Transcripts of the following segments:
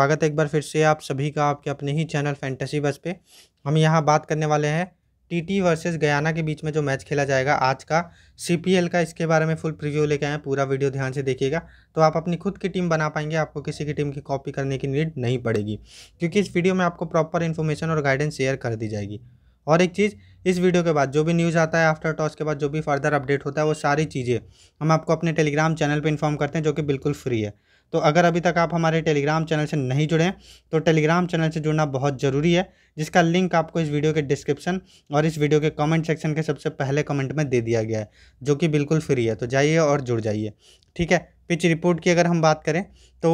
स्वागत है एक बार फिर से आप सभी का आपके अपने ही चैनल फैंटेसी बस पे हम यहाँ बात करने वाले हैं टीटी वर्सेस गयाना के बीच में जो मैच खेला जाएगा आज का सीपीएल का इसके बारे में फुल प्रीव्यू लेके आए हैं पूरा वीडियो ध्यान से देखिएगा तो आप अपनी खुद की टीम बना पाएंगे आपको किसी की टीम की कॉपी करने की नीड नहीं पड़ेगी क्योंकि इस वीडियो में आपको प्रॉपर इन्फॉर्मेशन और गाइडेंस शेयर कर दी जाएगी और एक चीज़ इस वीडियो के बाद जो भी न्यूज़ आता है आफ्टर टॉस के बाद जो भी फर्दर अपडेट होता है वो सारी चीज़ें हम आपको अपने टेलीग्राम चैनल पर इन्फॉर्म करते हैं जो कि बिल्कुल फ्री है तो अगर अभी तक आप हमारे टेलीग्राम चैनल से नहीं जुड़े हैं तो टेलीग्राम चैनल से जुड़ना बहुत ज़रूरी है जिसका लिंक आपको इस वीडियो के डिस्क्रिप्शन और इस वीडियो के कमेंट सेक्शन के सबसे पहले कमेंट में दे दिया गया है जो कि बिल्कुल फ्री है तो जाइए और जुड़ जाइए ठीक है पिच रिपोर्ट की अगर हम बात करें तो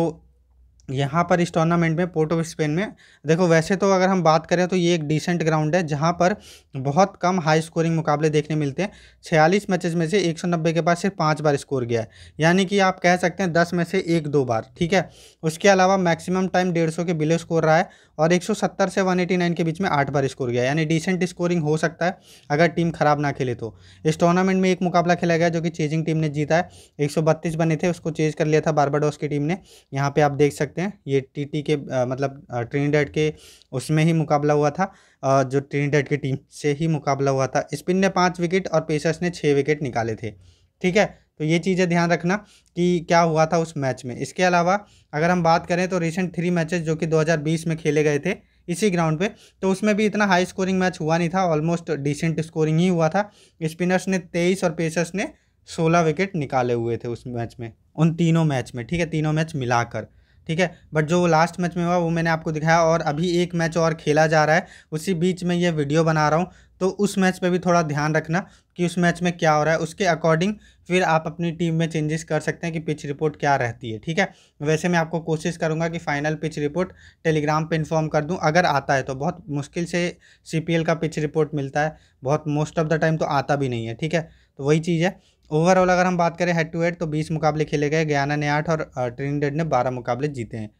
यहाँ पर इस टूर्नामेंट में पोर्ट ऑफ स्पेन में देखो वैसे तो अगर हम बात करें तो ये एक डिसेंट ग्राउंड है जहाँ पर बहुत कम हाई स्कोरिंग मुकाबले देखने मिलते हैं छियालीस मैचेस में से 190 के पास सिर्फ पाँच बार स्कोर गया है यानी कि आप कह सकते हैं दस में से एक दो बार ठीक है उसके अलावा मैक्सिमम टाइम डेढ़ के बिलो स्कोर रहा है और एक से वन के बीच में आठ बार स्कोर गया यानी डिसेंट स्कोरिंग हो सकता है अगर टीम खराब ना खेले तो इस टूर्नामेंट में एक मुकाबला खेला गया जो कि चेजिंग टीम ने जीता है एक बने थे उसको चेज कर लिया था बारबाडोस की टीम ने यहाँ पर आप देख सकते सकते हैं ये टीटी के आ, मतलब ट्रिनिडेड के उसमें ही मुकाबला हुआ था आ, जो ट्रिनिडेड की टीम से ही मुकाबला हुआ था स्पिन ने पाँच विकेट और पेसर्स ने छः विकेट निकाले थे ठीक है तो ये चीज़ें ध्यान रखना कि क्या हुआ था उस मैच में इसके अलावा अगर हम बात करें तो रिसेंट थ्री मैचेस जो कि 2020 में खेले गए थे इसी ग्राउंड पे तो उसमें भी इतना हाई स्कोरिंग मैच हुआ नहीं था ऑलमोस्ट डिसेंट स्कोरिंग ही हुआ था स्पिनर्स ने तेईस और पेसर्स ने सोलह विकेट निकाले हुए थे उस मैच में उन तीनों मैच में ठीक है तीनों मैच मिलाकर ठीक है बट जो लास्ट मैच में हुआ वो मैंने आपको दिखाया और अभी एक मैच और खेला जा रहा है उसी बीच में ये वीडियो बना रहा हूँ तो उस मैच पे भी थोड़ा ध्यान रखना कि उस मैच में क्या हो रहा है उसके अकॉर्डिंग फिर आप अपनी टीम में चेंजेस कर सकते हैं कि पिच रिपोर्ट क्या रहती है ठीक है वैसे मैं आपको कोशिश करूंगा कि फाइनल पिच रिपोर्ट टेलीग्राम पे इन्फॉर्म कर दूं अगर आता है तो बहुत मुश्किल से सी का पिच रिपोर्ट मिलता है बहुत मोस्ट ऑफ द टाइम तो आता भी नहीं है ठीक है तो वही चीज़ है ओवरऑल अगर हम बात करें हेड टू हेड तो बीस मुकाबले खेले गए गयाना ने आठ और ट्रिनिडेड ने बारह मुकाबले जीते हैं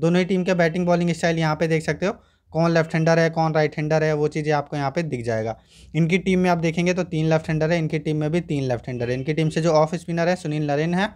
दोनों ही टीम के बैटिंग बॉलिंग स्टाइल यहाँ पे देख सकते हो कौन लेफ्ट हैंडर है कौन राइट हैंडर है वो चीज़ें आपको यहाँ पे दिख जाएगा इनकी टीम में आप देखेंगे तो तीन लेफ्ट हैंडर है इनकी टीम में भी तीन लेफ्ट हैंडर है इनकी टीम से जो ऑफ स्पिनर है सुनील नरेन है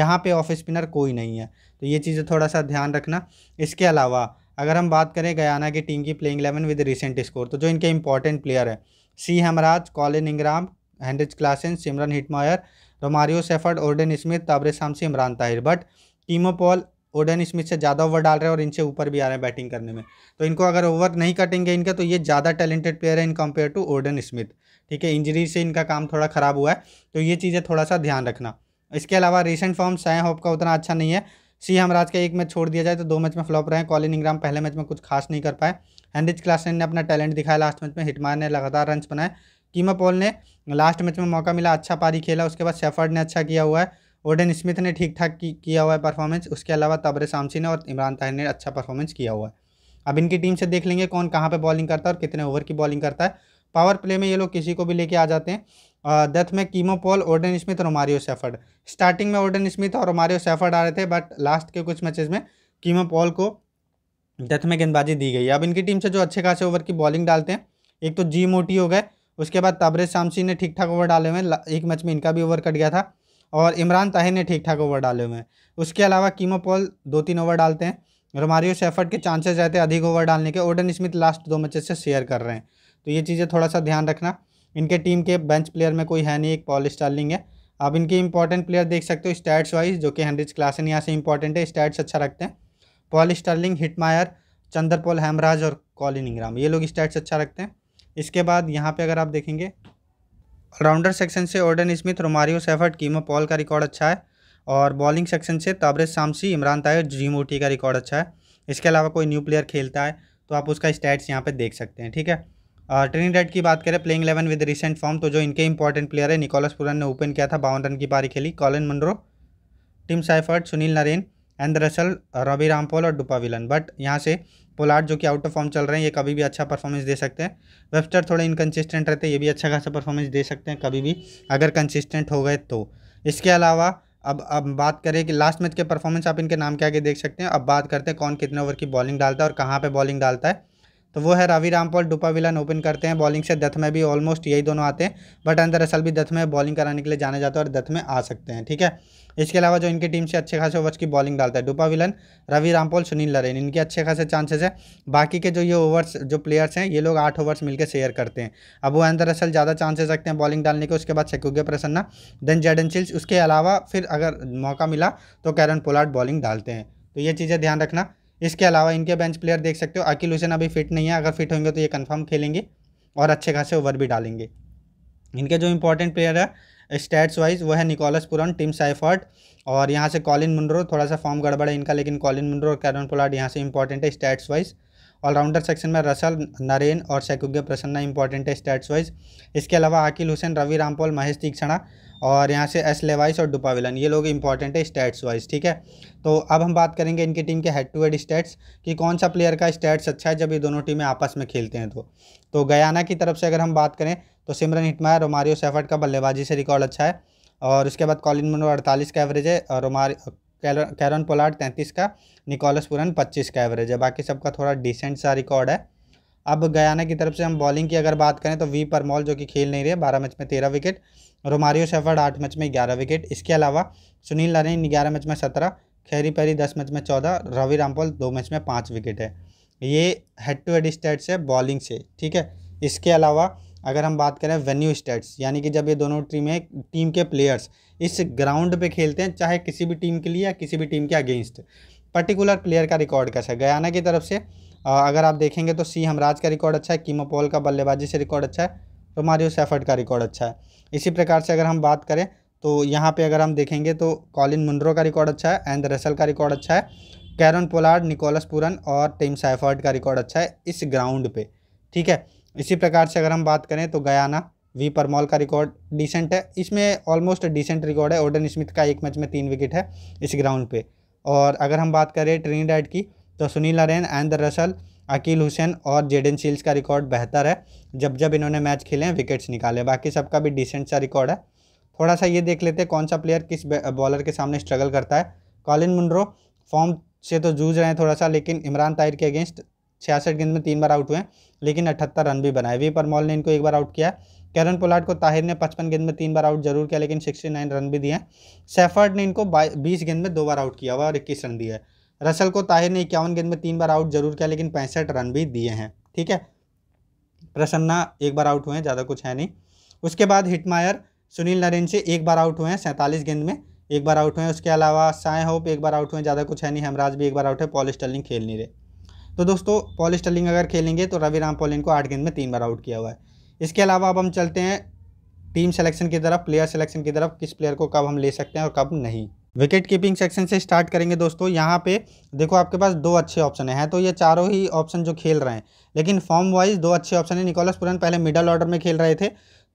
यहाँ पे ऑफ स्पिनर कोई नहीं है तो ये चीज़ें थोड़ा सा ध्यान रखना इसके अलावा अगर हम बात करें गयाना की टीम की playing eleven with recent score तो जो इनके इंपॉर्टेंट प्लेयर है C Hemraj Colin Ingram Heinrich Klaasen Shimron Hetmyer Romario Shepherd Odean Smith Tabraiz Shamsi Imran Tahir but Keemo Paul Odean Smith से ज़्यादा ओवर डाल रहे हैं और इनसे ऊपर भी आ रहे हैं बैटिंग करने में तो इनको अगर ओवर नहीं कटेंगे इनके तो ये ज़्यादा टैलेंटेड प्लेयर है in compare to Odean Smith ठीक है इंजरी से इनका काम थोड़ा ख़राब हुआ है तो ये चीज़ें थोड़ा सा ध्यान रखना इसके अलावा रिसेंट फॉर्म सै होप का उतना अच्छा नहीं है सी हमराज का एक मैच छोड़ दिया जाए तो दो मैच में फ्लॉप रहे हैं कॉलिन इंग्राम पहले मैच में कुछ खास नहीं कर पाए हैंड्रिज क्लासन ने अपना टैलेंट दिखाया लास्ट मैच में हिटमान ने लगातार रन बनाए कीमा पॉल ने लास्ट मैच में मौका मिला अच्छा पारी खेला उसके बाद शेफर्ड ने अच्छा किया हुआ है ओडन स्मिथ ने ठीक ठाक किया हुआ है परफॉर्मेंस उसके अलावा तबरे शामसी ने और इमरान ताहिर ने अच्छा परफॉर्मेंस किया हुआ है अब इनकी टीम से देख लेंगे कौन कहाँ पर बॉलिंग करता है और कितने ओवर की बॉलिंग करता है पावर प्ले में ये लोग किसी को भी लेके आ जाते हैं डेथ में कीमो पॉल ओडन स्मिथ और ओमारियो सेफर्ड स्टार्टिंग में ओडन स्मिथ और ओमारियो सेफर्ड आ रहे थे बट लास्ट के कुछ मैचेस में कीमो पॉल को डेथ में गेंदबाजी दी गई अब इनकी टीम से जो अच्छे खासे ओवर की बॉलिंग डालते हैं एक तो जी मोटी हो गए उसके बाद तबरेज शामसी ने ठीक ठाक ओवर डाले हुए हैं एक मैच में इनका भी ओवर कट गया था और इमरान ताहिर ने ठीक ठाक ओवर डाले हुए हैं उसके अलावा कीमो पॉल दो तीन ओवर डालते हैं रोमारियो सेफर्ट के चांसेस रहते हैं अधिक ओवर डालने के ओडन स्मिथ लास्ट दो मैचेस से शेयर कर रहे हैं तो ये चीज़ें थोड़ा सा ध्यान रखना इनके टीम के बेंच प्लेयर में कोई है नहीं एक पॉल स्टार्लिंग है आप इनके इंपॉर्टेंट प्लेयर देख सकते हो स्टैट्स वाइज जो कि हेनरिच क्लासन यहाँ से इंपॉर्टेंट है स्टैट्स अच्छा रखते हैं Paul Stirling Hetmyer Chandrapaul Hemraj और कॉलिन इंग्राम ये लोग स्टैट्स अच्छा रखते हैं इसके बाद यहाँ पे अगर आप देखेंगे ऑलराउंडर सेक्शन से Odean Smith Romario Shepherd Keemo Paul का रिकॉर्ड अच्छा है और बॉलिंग सेक्शन से ताबरेज शामसी इमरान जी जीमोटी का रिकॉर्ड अच्छा है इसके अलावा कोई न्यू प्लेयर खेलता है तो आप उसका स्टैट्स यहाँ पर देख सकते हैं ठीक है और ट्रेन डेट की बात करें playing eleven with recent form तो जो इनके इंपॉर्टेंट प्लेयर है निकोलस पुरन ने ओपन किया था बावन रन की पारी खेली Colin Munro Tim Seifert Sunil Narine and दरअसल रवि रामपोल और डुपा विलन बट यहाँ से पोलार्ड जो कि आउट ऑफ फॉर्म चल रहे हैं ये कभी भी अच्छा परफॉर्मेंस दे सकते हैं वेबस्टर थोड़े इनकन्सिस्टेंट रहते हैं ये भी अच्छा खासा परफॉर्मेंस दे सकते हैं कभी भी अगर कंसिस्टेंट हो गए तो इसके अलावा अब अब बात करें कि लास्ट मैच के परफॉर्मेंस आप इनके नाम के आगे देख सकते हैं अब बात करते हैं कौन कितने ओवर की बॉलिंग डालता है और कहाँ पर बॉलिंग डालता है तो वो है रवि रामपाल डुपा विलन ओपन करते हैं बॉलिंग से दथ में भी ऑलमोस्ट यही दोनों आते हैं बट अंदर असल भी दथ में बॉलिंग कराने के लिए जाने जाते हैं और दथ में आ सकते हैं ठीक है इसके अलावा जो इनकी टीम से अच्छे खासे ओवर्स की बॉलिंग डालता है डुपा विलन रवि रामपाल सुनील लरेन इनके अच्छे खासे चांसेस है बाकी के जो ये ओवर्स जो प्लेयर्स हैं ये लोग आठ ओवर्स मिलकर शेयर करते हैं अब वो अंदर असल ज़्यादा चांसेस रखते हैं बॉलिंग डालने के उसके बाद Seekkuge Prasanna then Jayden Seales उसके अलावा फिर अगर मौका मिला तो कैरन पोलार्ड बॉलिंग डालते हैं तो ये चीज़ें ध्यान रखना इसके अलावा इनके बेंच प्लेयर देख सकते हो अकील हुसैन अभी फिट नहीं है अगर फिट होंगे तो ये कन्फर्म खेलेंगे और अच्छे खासे ओवर भी डालेंगे इनके जो इंपॉर्टेंट प्लेयर है स्टैट्स वाइज वो है निकोलस पुरन टीम साइफर्ट और यहाँ से कॉलिन मुंड्रो थोड़ा सा फॉर्म गड़बड़ है इनका लेकिन कॉलिन मुंड्रो और कैरन पोलार्ड यहाँ से इंपॉर्टेंट है स्टैट्स वाइज ऑलराउंडर सेक्शन में रसल नरेन और सैकुग्य प्रसन्ना इंपॉर्टेंट है स्टैट्स वाइज इसके अलावा आकिल हुसैन रवि रामपोल महेश तीक्षणा और यहाँ से एस लेवाइस और डुपाविलन ये लोग इंपॉर्टेंट है स्टैट्स वाइज ठीक है तो अब हम बात करेंगे इनकी टीम के हेड टू हेड स्टैट्स कि कौन सा प्लेयर का स्टैट्स अच्छा है जब ये दोनों टीमें आपस में खेलते हैं तो तो गयाना की तरफ से अगर हम बात करें तो सिमरन हिटमायर रोमारियो सेफर्ट का बल्लेबाजी से रिकॉर्ड अच्छा है और उसके बाद कॉलिन मनो अड़तालीस का एवरेज है और कैरन पोलार्ड तैंतीस का निकोलस पुरन पच्चीस का एवरेज है बाकी सबका थोड़ा डिसेंट सा रिकॉर्ड है अब गयाना की तरफ से हम बॉलिंग की अगर बात करें तो वी परमॉल जो कि खेल नहीं रहे बारह मैच में तेरह विकेट रोमारियो शेफर्ड आठ मैच में ग्यारह विकेट इसके अलावा सुनील नारायण ग्यारह मैच में सत्रह खैरी पैरी दस मैच में चौदह रवि रामपाल दो मैच में पाँच विकेट है ये हेड टू हेड स्टेट्स है बॉलिंग से ठीक है इसके अलावा अगर हम बात करें वेन्यू स्टेट्स यानी कि जब ये दोनों टीमें टीम के प्लेयर्स इस ग्राउंड पे खेलते हैं चाहे किसी भी टीम के लिए या किसी भी टीम के अगेंस्ट पर्टिकुलर प्लेयर का रिकॉर्ड कैसा है गयाना की तरफ से अगर आप देखेंगे तो सी हमराज का रिकॉर्ड अच्छा है कीमोपोल का बल्लेबाजी से रिकॉर्ड अच्छा है तो मारियो सेफर्ट का रिकॉर्ड अच्छा है इसी प्रकार से अगर हम बात करें तो यहाँ पे अगर हम देखेंगे तो कॉलिन मुंड्रो का रिकॉर्ड अच्छा है एंड रसल का रिकॉर्ड अच्छा है कैरन पोलार्ड निकोलस पुरन और टीम सैफर्ड का रिकॉर्ड अच्छा है इस ग्राउंड पे ठीक है इसी प्रकार से अगर हम बात करें तो गयाना वी परमॉल का रिकॉर्ड डिसेंट है इसमें ऑलमोस्ट डिसेंट रिकॉर्ड है ओडन स्मिथ का एक मैच में तीन विकेट है इस ग्राउंड पर और अगर हम बात करें ट्रिनिडाइड की तो Sunil Narine and the Russell Akeal Hosein और जेडन शील्स का रिकॉर्ड बेहतर है जब जब इन्होंने मैच खेले हैं विकेट्स निकाले बाकी सबका भी डिसेंट सा रिकॉर्ड है थोड़ा सा ये देख लेते हैं कौन सा प्लेयर किस बॉलर के सामने स्ट्रगल करता है कॉलिन मुंड्रो फॉर्म से तो जूझ रहे हैं थोड़ा सा लेकिन इमरान ताहिर के अगेंस्ट छियासठ गेंद में तीन बार आउट हुए लेकिन अठहत्तर रन भी बनाए वी परमॉल ने इनको एक बार आउट किया कैरन पोलाट को ताहिर ने पचपन गेंद में तीन बार आउट जरूर किया लेकिन सिक्सटी नाइन रन भी दिए सेफर्ड ने इनको बीस गेंद में दो बार आउट किया हुआ और इक्कीस रन दिया है रसल को ताहिर ने इक्यावन गेंद में तीन बार आउट जरूर किया लेकिन पैंसठ रन भी दिए हैं ठीक है प्रसन्ना एक बार आउट हुए हैं ज़्यादा कुछ है नहीं उसके बाद हिटमायर सुनील नरेन से एक बार आउट हुए हैं सैंतालीस गेंद में एक बार आउट हुए उसके अलावा साय होप एक बार आउट हुए ज़्यादा कुछ है नहीं हेमराज भी एक बार आउट है पॉल स्टर्लिंग खेल नहीं रहे तो दोस्तों पॉल स्टर्लिंग अगर खेलेंगे तो रवि राम पोलिन को आठ गेंद में तीन बार आउट किया हुआ है इसके अलावा अब हम चलते हैं टीम सेलेक्शन की तरफ प्लेयर सेलेक्शन की तरफ किस प्लेयर को कब हम ले सकते हैं और कब नहीं विकेट कीपिंग सेक्शन से स्टार्ट करेंगे दोस्तों यहाँ पे देखो आपके पास दो अच्छे ऑप्शन हैं तो ये चारों ही ऑप्शन जो खेल रहे हैं लेकिन फॉर्म वाइज दो अच्छे ऑप्शन है निकोलस पुरन पहले मिडल ऑर्डर में खेल रहे थे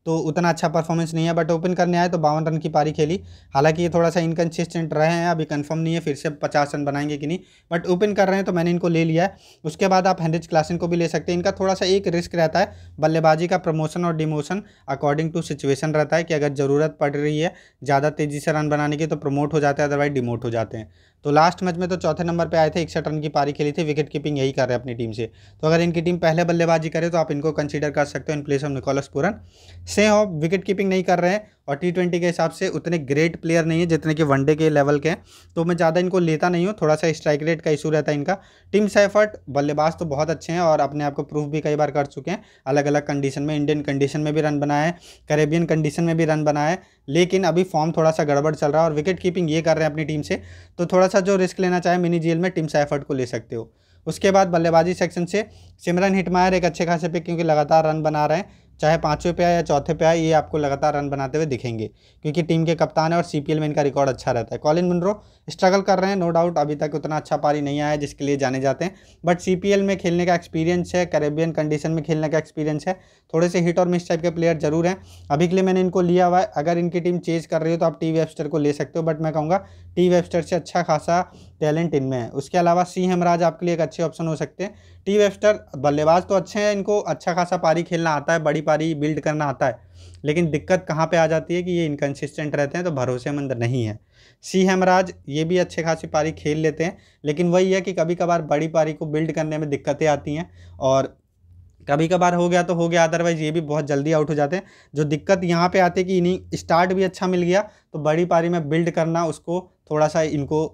तो उतना अच्छा परफॉर्मेंस नहीं है बट ओपन करने आए तो बावन रन की पारी खेली हालांकि ये थोड़ा सा इनकन्सिस्टेंट रहे हैं अभी कंफर्म नहीं है फिर से पचास रन बनाएंगे कि नहीं बट ओपन कर रहे हैं तो मैंने इनको ले लिया है उसके बाद आप हैंड्रेज क्लासन को भी ले सकते हैं इनका थोड़ा सा एक रिस्क रहता है बल्लेबाजी का प्रमोशन और डिमोशन अकॉर्डिंग टू सिचुएशन रहता है कि अगर ज़रूरत पड़ रही है ज़्यादा तेज़ी से रन बनाने की तो प्रमोट हो जाते हैं अदरवाइज डिमोट हो जाते हैं तो लास्ट मैच में तो चौथे नंबर पे आए थे इकसठ रन की पारी खेली थी विकेट कीपिंग यही कर रहे हैं अपनी टीम से तो अगर इनकी टीम पहले बल्लेबाजी करे तो आप इनको कंसीडर कर सकते हो in place of Nicholas Pooran से हो विकेट कीपिंग नहीं कर रहे हैं और टी ट्वेंटी के हिसाब से उतने ग्रेट प्लेयर नहीं है जितने कि वनडे के लेवल के हैं तो मैं ज़्यादा इनको लेता नहीं हूँ थोड़ा सा स्ट्राइक रेट का इशू रहता है इनका टीम एफर्ट बल्लेबाज तो बहुत अच्छे हैं और अपने आप को प्रूफ भी कई बार कर चुके हैं अलग अलग कंडीशन में इंडियन कंडीशन में भी रन बनाए करेबियन कंडीशन में भी रन बनाए लेकिन अभी फॉर्म थोड़ा सा गड़बड़ चल रहा है और विकेट कीपिंग ये कर रहे हैं अपनी टीम से तो थोड़ा सा जो रिस्क लेना चाहे मिनी जेल में टीम सैफर्ड को ले सकते हो उसके बाद बल्लेबाजी सेक्शन से सिमरन हिटमायर एक अच्छे खासे पे क्योंकि लगातार रन बना रहे हैं चाहे पाँचवें पे आए या चौथे पे आए ये आपको लगातार रन बनाते हुए दिखेंगे क्योंकि टीम के कप्तान है और सीपीएल में इनका रिकॉर्ड अच्छा रहता है कॉलिन मुनरो स्ट्रगल कर रहे हैं नो डाउट अभी तक उतना अच्छा पारी नहीं आया जिसके लिए जाने जाते हैं बट सी में खेलने का एक्सपीरियंस है करेबियन कंडीशन में खेलने का एक्सपीरियंस है थोड़े से हिट और मिस टाइप के प्लेयर जरूर हैं अभी के लिए मैंने इनको लिया हुआ है अगर इनकी टीम चेज कर रही हो तो आप टी वेबस्टर को ले सकते हो बट मैं कहूँगा टी वेबस्टर से अच्छा खासा टैलेंट इनमें है उसके अलावा सी हेमराज आपके लिए एक अच्छे ऑप्शन हो सकते हैं टी वेस्टर बल्लेबाज तो अच्छे हैं इनको अच्छा खासा पारी खेलना आता है बड़ी पारी बिल्ड करना आता है लेकिन दिक्कत कहाँ पे आ जाती है कि ये इनकन्सिस्टेंट रहते हैं तो भरोसेमंद नहीं है सी हेमराज ये भी अच्छे खासी पारी खेल लेते हैं लेकिन वही है कि कभी कभार बड़ी पारी को बिल्ड करने में दिक्कतें आती हैं और कभी कभार हो गया तो हो गया अदरवाइज़ ये भी बहुत जल्दी आउट हो जाते हैं जो दिक्कत यहाँ पे आती है कि इन्हीं स्टार्ट भी अच्छा मिल गया तो बड़ी पारी में बिल्ड करना उसको थोड़ा सा इनको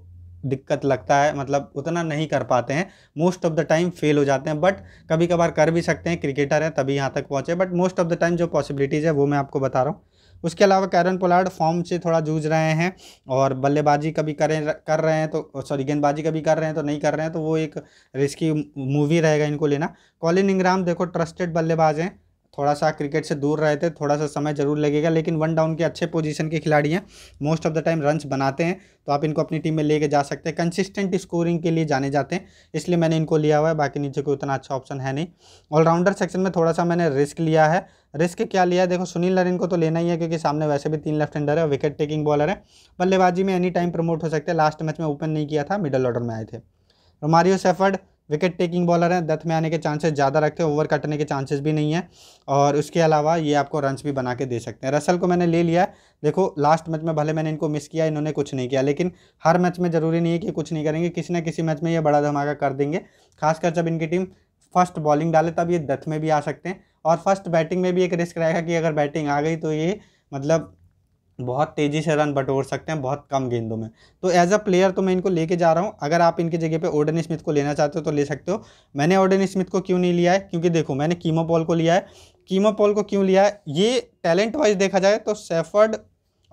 दिक्कत लगता है मतलब उतना नहीं कर पाते हैं most of the time fail हो जाते हैं बट कभी कभार कर भी सकते हैं क्रिकेटर हैं तभी यहाँ तक पहुँचे but most of the time जो पॉसिबिलिटीज़ है वो मैं आपको बता रहा हूँ उसके अलावा कैरन पोलार्ड फॉर्म से थोड़ा जूझ रहे हैं और बल्लेबाजी कभी करें कर रहे हैं तो सॉरी गेंदबाजी कभी कर रहे हैं तो नहीं कर रहे हैं तो वो एक रिस्की मूवी रहेगा इनको लेना कॉलिन इंग्राम देखो ट्रस्टेड बल्लेबाज हैं थोड़ा सा क्रिकेट से दूर रहे थे थोड़ा सा समय जरूर लगेगा लेकिन वन डाउन के अच्छे पोजीशन के खिलाड़ी हैं most of the time runs बनाते हैं तो आप इनको अपनी टीम में लेके जा सकते हैं कंसिस्टेंट स्कोरिंग के लिए जाने जाते हैं इसलिए मैंने इनको लिया हुआ है बाकी नीचे कोई उतना अच्छा ऑप्शन है नहीं ऑलराउंडर सेक्शन में थोड़ा सा मैंने रिस्क लिया है रिस्क क्या लिया है देखो सुनील नरिन को तो लेना ही है क्योंकि सामने वैसे भी तीन लेफ्ट हैंडर है विकेट टेकिंग बॉलर है बल्लेबाजी में एनी टाइम प्रमोट हो सकते हैं लास्ट मैच में ओपन नहीं किया था मिडल ऑर्डर में आए थे Romario Shepherd wicket taking bowler हैं डेथ में आने के चांसेस ज़्यादा रखते हैं ओवर कटने के चांसेस भी नहीं है और उसके अलावा ये आपको रन्स भी बना के दे सकते हैं रसल को मैंने ले लिया है देखो लास्ट मैच में भले मैंने इनको मिस किया इन्होंने कुछ नहीं किया लेकिन हर मैच में ज़रूरी नहीं है कि कुछ नहीं करेंगे किसी न किसी मैच में ये बड़ा धमाका कर देंगे खासकर जब इनकी टीम फर्स्ट बॉलिंग डाले तब ये डेथ में भी आ सकते हैं और फर्स्ट बैटिंग में भी एक रिस्क रहेगा कि अगर बैटिंग आ गई तो ये मतलब बहुत तेज़ी से रन बटोर सकते हैं बहुत कम गेंदों में तो एज अ प्लेयर तो मैं इनको लेके जा रहा हूँ अगर आप इनकी जगह पे ओडन स्मिथ को लेना चाहते हो तो ले सकते हो मैंने ओडन स्मिथ को क्यों नहीं लिया है क्योंकि देखो मैंने कीमो पॉल को लिया है कीमो पॉल को क्यों लिया है ये टैलेंट वाइज देखा जाए तो सेफर्ड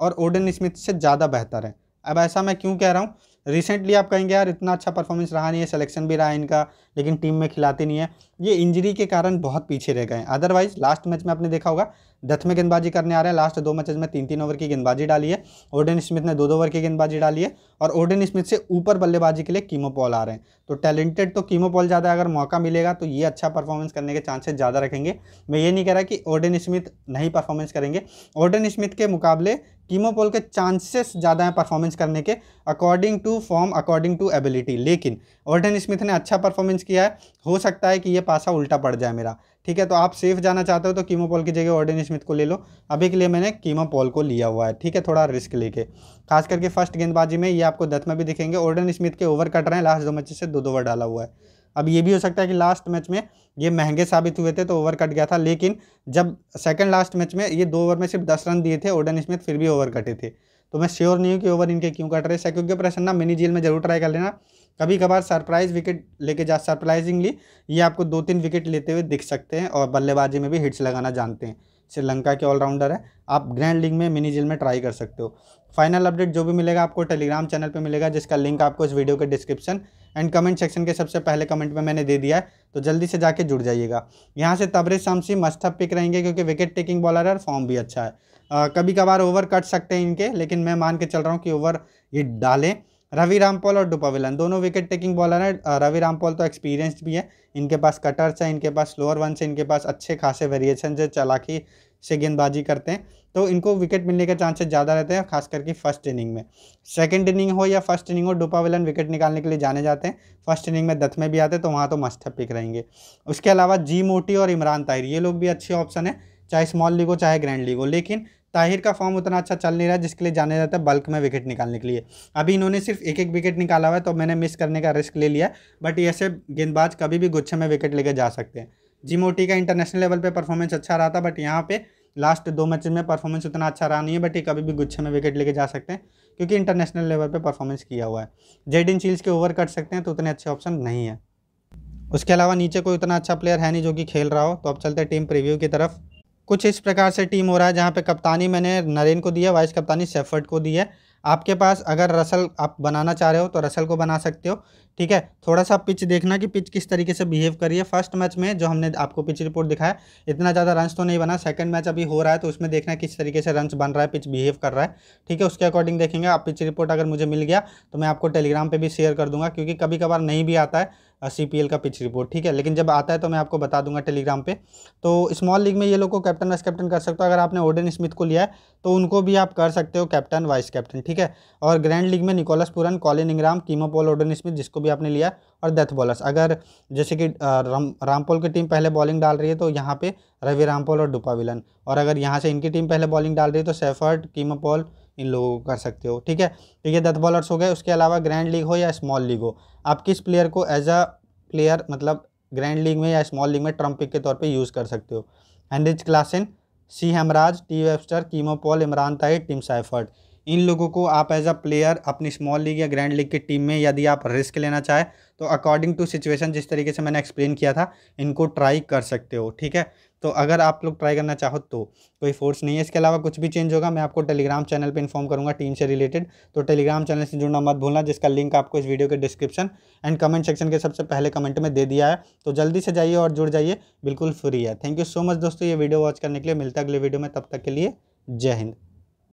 और ओडन स्मिथ से ज़्यादा बेहतर है अब ऐसा मैं क्यों कह रहा हूँ रिसेंटली आप कहेंगे यार इतना अच्छा परफॉर्मेंस रहा नहीं है सलेक्शन भी रहा है इनका लेकिन टीम में खिलाते नहीं है ये इंजरी के कारण बहुत पीछे रह गए अदरवाइज लास्ट मैच में आपने देखा होगा दथ में गेंदबाजी करने आ रहे हैं लास्ट दो मैचेज में तीन तीन ओवर की गेंदबाजी डाली है ओडन स्मिथ ने दो दो ओवर की गेंदबाजी डाली है और ओडन स्मिथ से ऊपर बल्लेबाजी के लिए कीमोपॉल आ रहे हैं तो टैलेंटेड तो कीमोपॉल ज़्यादा अगर मौका मिलेगा तो ये अच्छा परफॉर्मेंस करने के चांसेस ज़्यादा रखेंगे मैं ये नहीं कह रहा कि ओडन स्मिथ नहीं परफॉर्मेंस करेंगे ओडन स्मिथ के मुकाबले कीमोपॉल के चांसेस ज़्यादा हैं परफॉर्मेंस करने के according to form according to ability लेकिन ऑर्डन स्मिथ ने अच्छा परफॉर्मेंस किया है हो सकता है कि ये पासा उल्टा पड़ जाए मेरा ठीक है तो आप सेफ जाना चाहते हो तो कीमोपोल पॉल की जगह ऑर्डन स्मिथ को ले लो अभी के लिए मैंने कीमोपोल पॉल को लिया हुआ है ठीक है थोड़ा रिस्क लेके खास करके फर्स्ट गेंदबाजी में ये आपको दत्त में भी दिखेंगे ऑर्डन स्मिथ के ओवर कट रहे हैं लास्ट दो मैच से दो दो ओवर डाला हुआ है अब ये भी हो सकता है कि लास्ट मैच में ये महंगे साबित हुए थे तो ओवर कट गया था लेकिन जब सेकंड लास्ट मैच में ये दो ओवर में सिर्फ दस रन दिए थे ओडन स्मिथ फिर भी ओवर कटे थे तो मैं श्योर नहीं हूँ कि ओवर इनके क्यों कट रहे हैं प्रश्न ना मिनी जेल में जरूर ट्राई कर लेना कभी कभार सरप्राइज विकेट लेके जा सरप्राइजिंगली ये आपको दो तीन विकेट लेते हुए दिख सकते हैं और बल्लेबाजी में भी हिट्स लगाना जानते हैं श्रीलंका के ऑलराउंडर है आप ग्रैंड लीग में मिनी जिल में ट्राई कर सकते हो फाइनल अपडेट जो भी मिलेगा आपको टेलीग्राम चैनल पे मिलेगा जिसका लिंक आपको इस वीडियो के डिस्क्रिप्शन एंड कमेंट सेक्शन के सबसे पहले कमेंट में मैंने दे दिया है तो जल्दी से जाके जुड़ जाइएगा यहाँ से तबरेज शामसी मस्ट पिक रहेंगे क्योंकि विकेट टेकिंग बॉलर है फॉर्म भी अच्छा है आ, कभी कभार ओवर कट सकते हैं इनके लेकिन मैं मान के चल रहा हूँ कि ओवर ये डालें रवि रामपाल और डुपाविलन दोनों विकेट टेकिंग बॉलर हैं रवि रामपाल तो एक्सपीरियंस्ड भी है इनके पास कटर्स हैं इनके पास स्लोअर वंस हैं इनके पास अच्छे खासे वेरिएशन है चालाकी से गेंदबाजी करते हैं तो इनको विकेट मिलने के चांसेस ज़्यादा रहते हैं खास करके फर्स्ट इनिंग में सेकंड इनिंग हो या फर्स्ट इनिंग हो डुपाविलन विकेट निकालने के लिए जाने जाते हैं फर्स्ट इनिंग में दथ में भी आते हैं तो वहाँ तो मस्ट पिक रहेंगे उसके अलावा जी मोटी और इमरान ताहिर ये लोग भी अच्छे ऑप्शन है चाहे स्मॉल लीग हो चाहे ग्रैंड लीग हो लेकिन ताहिर का फॉर्म उतना अच्छा चल नहीं रहा जिसके लिए जाने जाता है बल्क में विकेट निकालने के लिए अभी इन्होंने सिर्फ एक एक विकेट निकाला हुआ है तो मैंने मिस करने का रिस्क ले लिया बट ऐसे गेंदबाज कभी भी गुच्छे में विकेट लेकर जा सकते हैं जिमोटी का इंटरनेशनल लेवल पे परफॉर्मेंस अच्छा रहा था बट यहाँ पे लास्ट दो मैच में परफॉर्मेंस उतना अच्छा रहा नहीं है बट ये कभी भी गुच्छे में विकेट लेके जा सकते हैं क्योंकि इंटरनेशनल लेवल पे परफॉर्मेंस किया हुआ है जेड इन चील्स के ओवर कट सकते हैं तो उतने अच्छे ऑप्शन नहीं है उसके अलावा नीचे कोई उतना अच्छा प्लेयर है नहीं जो कि खेल रहा हो तो अब चलते हैं टीम प्रीव्यू की तरफ कुछ इस प्रकार से टीम हो रहा है जहाँ पे कप्तानी मैंने नरेन को दी है वाइस कप्तानी सेफर्ट को दी है आपके पास अगर रसल आप बनाना चाह रहे हो तो रसल को बना सकते हो ठीक है थोड़ा सा पिच देखना कि पिच किस तरीके से बिहेव करिए फर्स्ट मैच में जो हमने आपको पिच रिपोर्ट दिखाया इतना ज़्यादा रन्स तो नहीं बना सेकंड मैच अभी हो रहा है तो उसमें देखना किस तरीके से रन्स बन रहा है पिच बिहेव कर रहा है ठीक है उसके अकॉर्डिंग देखेंगे आप पिच रिपोर्ट अगर मुझे मिल गया तो मैं आपको टेलीग्राम पर भी शेयर कर दूंगा क्योंकि कभी कभार नहीं भी आता है सी का पिच रिपोर्ट ठीक है लेकिन जब आता है तो मैं आपको बता दूंगा टेलीग्राम पे तो स्मॉल लीग में ये लोग को कैप्टन वाइस कैप्टन कर सकते हो अगर आपने ओडन स्मिथ को लिया है तो उनको भी आप कर सकते हो कैप्टन वाइस कैप्टन ठीक है और ग्रैंड लीग में Nicholas Pooran Colin Ingram Keemo Paul Odean Smith जिसको भी आपने लिया और डेथ बॉलर्स अगर जैसे कि राम रामपोल की टीम पहले बॉलिंग डाल रही है तो यहाँ पर रवि रामपोल और डुपा विलन और अगर यहाँ से इनकी टीम पहले बॉलिंग डाल रही है तो सेफर्ट कीमो पॉल इन लोगों को कर सकते हो ठीक है तो ये दस बॉलर्स हो गए उसके अलावा ग्रैंड लीग हो या स्मॉल लीग हो आप किस प्लेयर को एज अ प्लेयर मतलब ग्रैंड लीग में या स्मॉल लीग में ट्रम्प पिक के तौर पर यूज़ कर सकते हो Heinrich Klaasen C Hemraj T Webster Keemo Paul Imran Tahir Tim Seifert इन लोगों को आप एज अ प्लेयर अपनी स्मॉल लीग या ग्रैंड लीग की टीम में यदि आप रिस्क लेना चाहें तो अकॉर्डिंग टू सिचुएशन जिस तरीके से मैंने एक्सप्लेन किया था इनको ट्राई कर सकते हो ठीक है तो अगर आप लोग ट्राई करना चाहो तो कोई फोर्स नहीं है इसके अलावा कुछ भी चेंज होगा मैं आपको टेलीग्राम चैनल पर इन्फॉर्म करूँगा टीम से रिलेटेड तो टेलीग्राम चैनल से जुड़ना मत भूलना जिसका लिंक आपको इस वीडियो के डिस्क्रिप्शन एंड कमेंट सेक्शन के सबसे पहले कमेंट में दे दिया है तो जल्दी से जाइए और जुड़ जाइए बिल्कुल फ्री है थैंक यू सो मच दोस्तों ये वीडियो वॉच करने के लिए मिलता है अगले वीडियो में तब तक के लिए जय हिंद